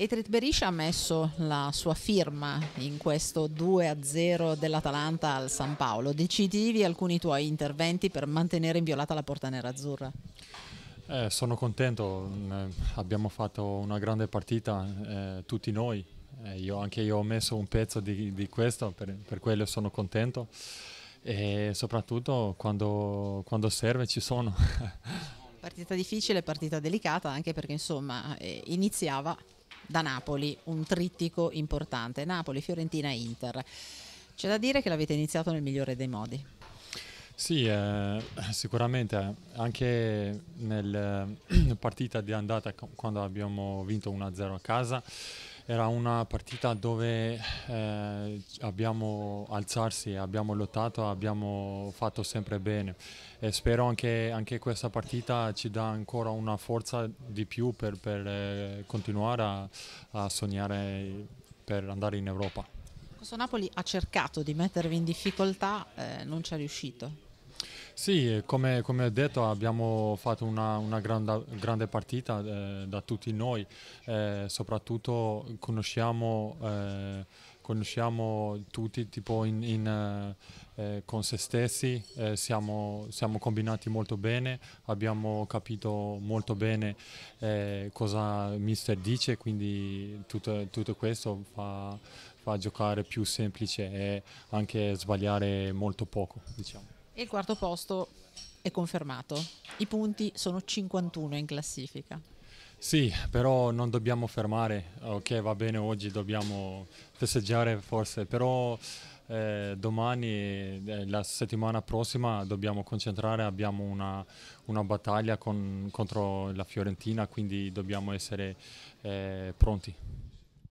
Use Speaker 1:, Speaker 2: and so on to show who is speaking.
Speaker 1: E Trit Berisha ha messo la sua firma in questo 2-0 dell'Atalanta al San Paolo. Decidivi alcuni tuoi interventi per mantenere inviolata la porta nerazzurra?
Speaker 2: Eh, sono contento, mm, abbiamo fatto una grande partita, eh, tutti noi, eh, io, anche io ho messo un pezzo di, di questo, per, per, quello sono contento e soprattutto quando, quando serve ci sono.
Speaker 1: partita difficile, partita delicata anche perché insomma eh, iniziava da Napoli, un trittico importante, Napoli, Fiorentina, Inter. C'è da dire che l'avete iniziato nel migliore dei modi.
Speaker 2: Sì, eh, sicuramente anche nella eh, partita di andata quando abbiamo vinto 1-0 a casa era una partita dove eh, abbiamo alzarsi, abbiamo lottato, abbiamo fatto sempre bene e spero anche, anche questa partita ci dà ancora una forza di più per, per eh, continuare a, a sognare per andare in Europa.
Speaker 1: Questo Napoli ha cercato di mettervi in difficoltà, eh, non ci è riuscito.
Speaker 2: Sì, come, come, ho detto abbiamo fatto una, una grande, grande, partita eh, da tutti noi, eh, soprattutto conosciamo, eh, conosciamo tutti tipo in, in, eh, eh, con se stessi, eh, siamo, siamo, combinati molto bene, abbiamo capito molto bene cosa Mister dice, quindi tutto, tutto questo fa, fa giocare più semplice e anche sbagliare molto poco. Diciamo.
Speaker 1: E il quarto posto è confermato. I punti sono 51 in classifica.
Speaker 2: Sì, però non dobbiamo fermare. Ok, va bene, oggi dobbiamo festeggiare forse, però eh, domani, eh, la settimana prossima, dobbiamo concentrare. Abbiamo una, una battaglia con, contro la Fiorentina, quindi dobbiamo essere eh, pronti.